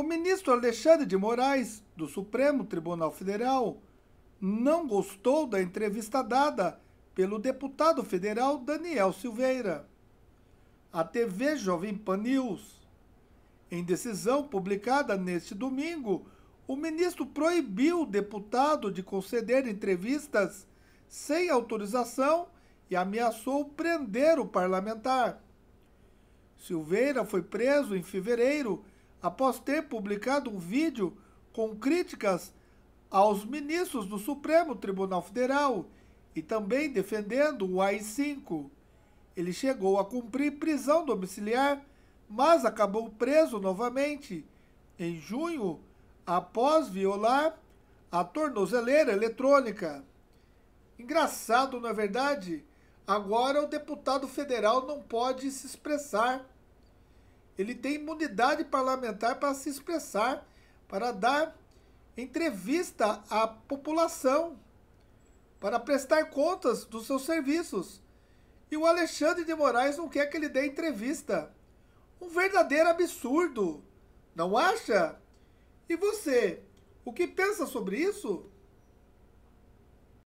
O ministro Alexandre de Moraes, do Supremo Tribunal Federal, não gostou da entrevista dada pelo deputado federal Daniel Silveira. A TV Jovem Pan News. Em decisão publicada neste domingo, o ministro proibiu o deputado de conceder entrevistas sem autorização e ameaçou prender o parlamentar. Silveira foi preso em fevereiro após ter publicado um vídeo com críticas aos ministros do Supremo Tribunal Federal e também defendendo o AI-5. Ele chegou a cumprir prisão domiciliar, mas acabou preso novamente em junho após violar a tornozeleira eletrônica. Engraçado, não é verdade? Agora o deputado federal não pode se expressar ele tem imunidade parlamentar para se expressar, para dar entrevista à população, para prestar contas dos seus serviços. E o Alexandre de Moraes não quer que ele dê entrevista. Um verdadeiro absurdo, não acha? E você, o que pensa sobre isso?